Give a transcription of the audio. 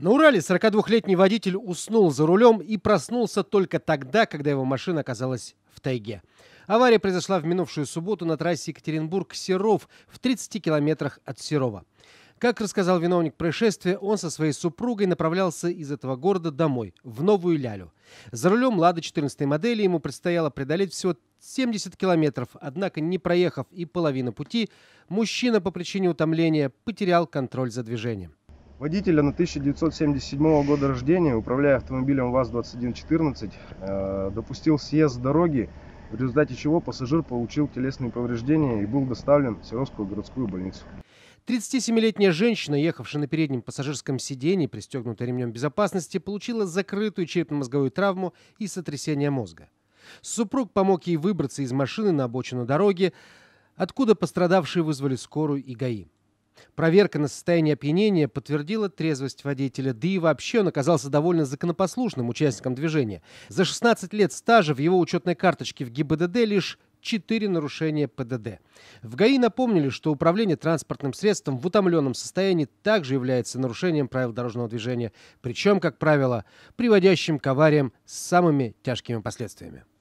На Урале 42-летний водитель уснул за рулем и проснулся только тогда, когда его машина оказалась в тайге. Авария произошла в минувшую субботу на трассе Екатеринбург-Серов в 30 километрах от Серова. Как рассказал виновник происшествия, он со своей супругой направлялся из этого города домой, в Новую Лялю. За рулем «Лада» 14 модели ему предстояло преодолеть всего 70 километров, однако, не проехав и половину пути, мужчина по причине утомления потерял контроль за движением. Водитель на 1977 года рождения, управляя автомобилем ВАЗ-2114, э, допустил съезд с дороги, в результате чего пассажир получил телесные повреждения и был доставлен в Серовскую городскую больницу. 37-летняя женщина, ехавшая на переднем пассажирском сиденье, пристегнутая ремнем безопасности, получила закрытую черепно-мозговую травму и сотрясение мозга. Супруг помог ей выбраться из машины на обочину дороги, откуда пострадавшие вызвали скорую и ГАИ. Проверка на состояние опьянения подтвердила трезвость водителя, да и вообще он оказался довольно законопослушным участником движения. За 16 лет стажа в его учетной карточке в ГИБДД лишь четыре нарушения ПДД. В ГАИ напомнили, что управление транспортным средством в утомленном состоянии также является нарушением правил дорожного движения, причем, как правило, приводящим к авариям с самыми тяжкими последствиями.